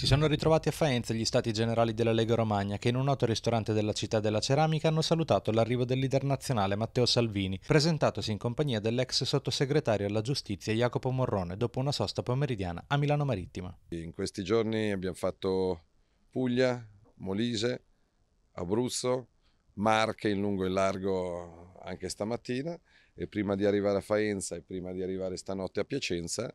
Si sono ritrovati a Faenza gli stati generali della Lega Romagna che in un noto ristorante della città della ceramica hanno salutato l'arrivo del leader nazionale Matteo Salvini, presentatosi in compagnia dell'ex sottosegretario alla giustizia Jacopo Morrone dopo una sosta pomeridiana a Milano Marittima. In questi giorni abbiamo fatto Puglia, Molise, Abruzzo, Marche in lungo e in largo anche stamattina e prima di arrivare a Faenza e prima di arrivare stanotte a Piacenza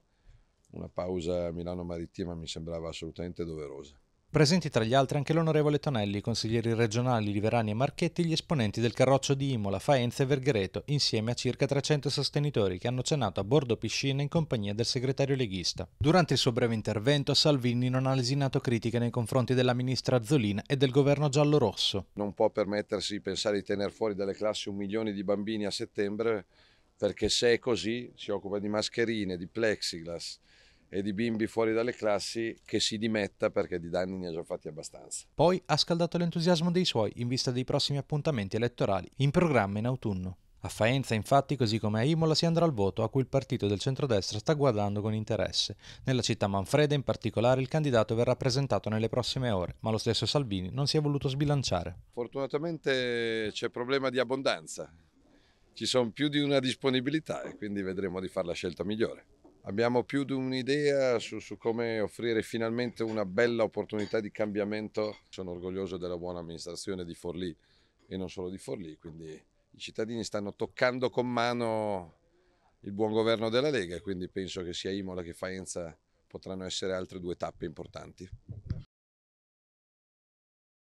una pausa a Milano-Marittima mi sembrava assolutamente doverosa. Presenti tra gli altri anche l'onorevole Tonelli, i consiglieri regionali Liverani e Marchetti, gli esponenti del carroccio di Imola, Faenza e Verghereto, insieme a circa 300 sostenitori che hanno cenato a bordo piscina in compagnia del segretario leghista. Durante il suo breve intervento Salvini non ha lesinato critiche nei confronti della ministra Azzolina e del governo giallo-rosso. Non può permettersi di pensare di tenere fuori dalle classi un milione di bambini a settembre perché se è così si occupa di mascherine, di plexiglass, e di bimbi fuori dalle classi che si dimetta perché di danni ne ha già fatti abbastanza. Poi ha scaldato l'entusiasmo dei suoi in vista dei prossimi appuntamenti elettorali in programma in autunno. A Faenza, infatti, così come a Imola, si andrà al voto a cui il partito del centrodestra sta guardando con interesse. Nella città Manfreda, in particolare, il candidato verrà presentato nelle prossime ore, ma lo stesso Salvini non si è voluto sbilanciare. Fortunatamente c'è problema di abbondanza. Ci sono più di una disponibilità e quindi vedremo di fare la scelta migliore abbiamo più di un'idea su, su, come offrire finalmente una bella opportunità di cambiamento. Sono orgoglioso della buona amministrazione di Forlì e non solo di Forlì, quindi i cittadini stanno toccando con mano il buon governo della Lega quindi penso che sia Imola che Faenza potranno essere altre due tappe importanti.